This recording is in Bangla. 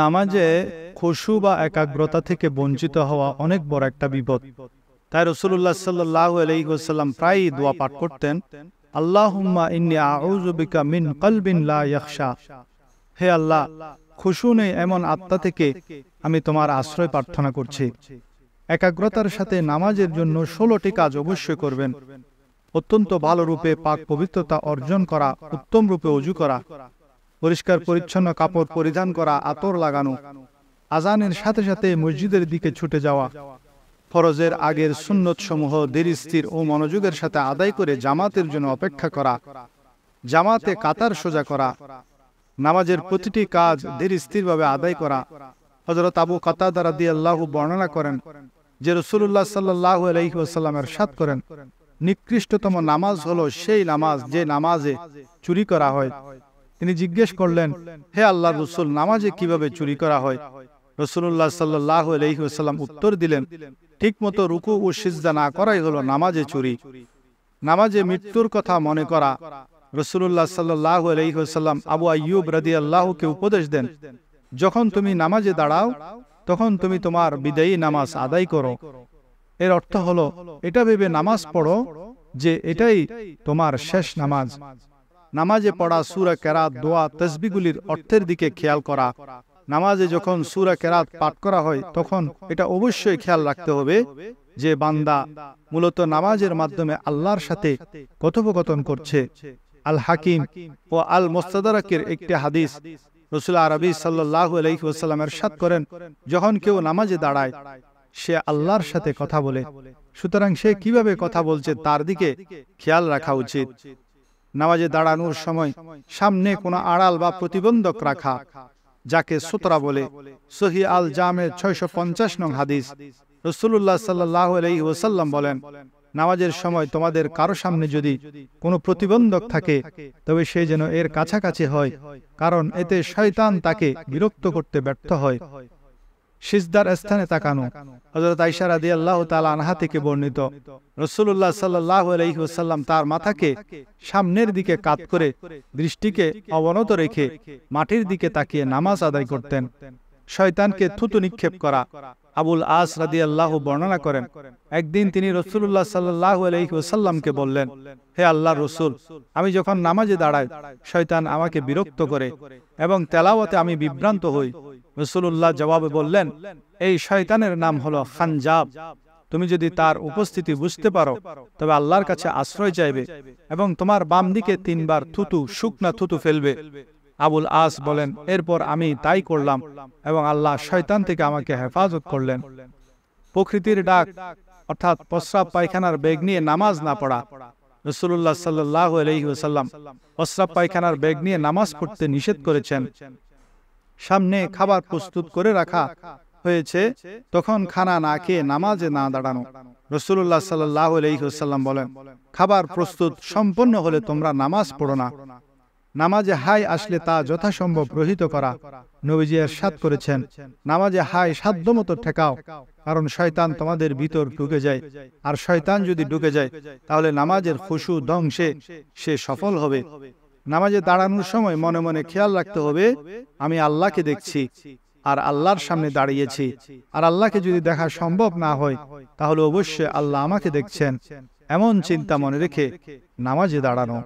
নামাজে খসু বা একাগ্রতা থেকে বঞ্চিত হওয়া অনেক বড় একটা বিপদ তাই রসুল্লাহ সাল্লাহ প্রায়ই দোয়া পাঠ করতেন আল্লাহ ইন্নি আউজুবিকা মিন কলবিন হে আল্লাহ খুশু নেই এমন আত্মা থেকে আমি তোমার আশ্রয় প্রার্থনা করছি একাগ্রতার সাথে নামাজের জন্য ষোলোটি কাজ অবশ্যই করবেন অত্যন্ত ভালো রূপে পাক পবিত্রতা অর্জন করা উত্তম রূপে অজু করা পরিষ্কার পরিচ্ছন্ন কাপড় পরিধান করা আতর লাগানো আজানের সাথে সাথে মসজিদের দিকে ছুটে যাওয়া ফরজের আগের সুন্নত সমূহ ধীর স্থির ও মনোযোগের সাথে আদায় করে জামাতের জন্য অপেক্ষা করা জামাতে কাতার সোজা করা নামাজের প্রতিটি কাজ ধীর স্থিরভাবে আদায় করা হজরত আবু কাতাদা দিয়ে আল্লাহ বর্ণনা করেন যে রসুল্লাহ সাল্লাহ আলহিহাস্লামের সাত করেন নিকৃষ্টতম নামাজ হলো সেই নামাজ যে নামাজে চুরি করা হয় তিনি জিজ্ঞেস করলেন হে আল্লাহ রসুল নামাজে কিভাবে চুরি করা হয় রসুল্লাহ সাল্লাহ আলহিহাল্লাম উত্তর দিলেন ঠিক মতো রুকু ও সিজদা না করাই হলো নামাজে চুরি নামাজে মৃত্যুর কথা মনে করা রসুল্লাহ সাল্লাহ আলহিহাল্লাম আবু আইয়ুব রাদি আল্লাহকে উপদেশ দেন যখন তুমি নামাজে দাঁড়াও তখন তুমি তোমার বিদায়ী নামাজ আদায় করো এর অর্থ হলো এটা ভেবে নামাজ পড়ো যে এটাই তোমার শেষ নামাজ নামাজে পড়া সুরা কেরাত দোয়া তসবিগুলির অর্থের দিকে খেয়াল করা নামাজে যখন সুরা কেরাত পাঠ করা হয় তখন এটা অবশ্যই খেয়াল রাখতে হবে যে বান্দা মূলত নামাজের মাধ্যমে আল্লাহর সাথে কথোপকথন করছে আল হাকিম ও আল মোস্তাদারাকের একটি হাদিস রসুল আরবি সাল্লাহ আলহিউসাল্লামের সাত করেন যখন কেউ নামাজে দাঁড়ায় সে আল্লাহর সাথে কথা বলে সুতরাং সে কিভাবে কথা বলছে তার দিকে খেয়াল রাখা উচিত নামাজে দাঁড়ানোর সময় সামনে কোনো আড়াল বা প্রতিবন্ধক রাখা যাকে সুতরা বলে সহি আল জামের ছয়শো পঞ্চাশ নং হাদিস রসুল্লাহ সাল্লাহ আলহি ওসাল্লাম বলেন নামাজের সময় তোমাদের কারো সামনে যদি কোনো প্রতিবন্ধক থাকে তবে সে যেন এর কাছাকাছি হয় কারণ এতে শয়তান তাকে বিরক্ত করতে ব্যর্থ হয় সিজদার স্থানে তাকানো হজরত আইসার আদি আল্লাহ তাল আনহা থেকে বর্ণিত রসুল্লাহ সাল্লাহ আলহিহাসাল্লাম তার মাথাকে সামনের দিকে কাত করে দৃষ্টিকে অবনত রেখে মাটির দিকে তাকিয়ে নামাজ আদায় করতেন শয়তানকে থুতু নিক্ষেপ করা আবুল আস রাদি আল্লাহ বর্ণনা করেন একদিন তিনি রসুল্লাহ সাল্লাহ বললেন হে আল্লাহ রসুল আমি যখন নামাজে দাঁড়াই শয়তান আমাকে বিরক্ত করে এবং তেলাওয়াতে আমি বিভ্রান্ত হই রসুল্লাহ জবাবে বললেন এই শয়তানের নাম হলো খানজাব তুমি যদি তার উপস্থিতি বুঝতে পারো তবে আল্লাহর কাছে আশ্রয় চাইবে এবং তোমার বাম দিকে তিনবার থুতু শুকনা থুতু ফেলবে আবুল আস বলেন এরপর আমি তাই করলাম এবং আল্লাহ শয়তান থেকে আমাকে হেফাজত করলেন প্রকৃতির ডাক অর্থাৎ প্রস্রাব পায়খানার বেগ নিয়ে নামাজ না পড়া রসুল্লাহ সাল্লাহ প্রস্রাব পায়খানার বেগ নিয়ে নামাজ পড়তে নিষেধ করেছেন সামনে খাবার প্রস্তুত করে রাখা হয়েছে তখন খানা না খেয়ে নামাজে না দাঁড়ানো রসুল্লাহ সাল্লাহ আলহিউসাল্লাম বলেন খাবার প্রস্তুত সম্পন্ন হলে তোমরা নামাজ পড়ো না নামাজে হাই আসলে তা যথাসম্ভব রহিত করা নবীজি সাত করেছেন নামাজে হাই সাধ্য মতো ঠেকাও কারণ শয়তান তোমাদের ভিতর ঢুকে যায় আর শয়তান যদি ঢুকে যায় তাহলে নামাজের খুশু ধ্বংসে সে সফল হবে নামাজে দাঁড়ানোর সময় মনে মনে খেয়াল রাখতে হবে আমি আল্লাহকে দেখছি আর আল্লাহর সামনে দাঁড়িয়েছি আর আল্লাহকে যদি দেখা সম্ভব না হয় তাহলে অবশ্যই আল্লাহ আমাকে দেখছেন এমন চিন্তা মনে রেখে নামাজে দাঁড়ানো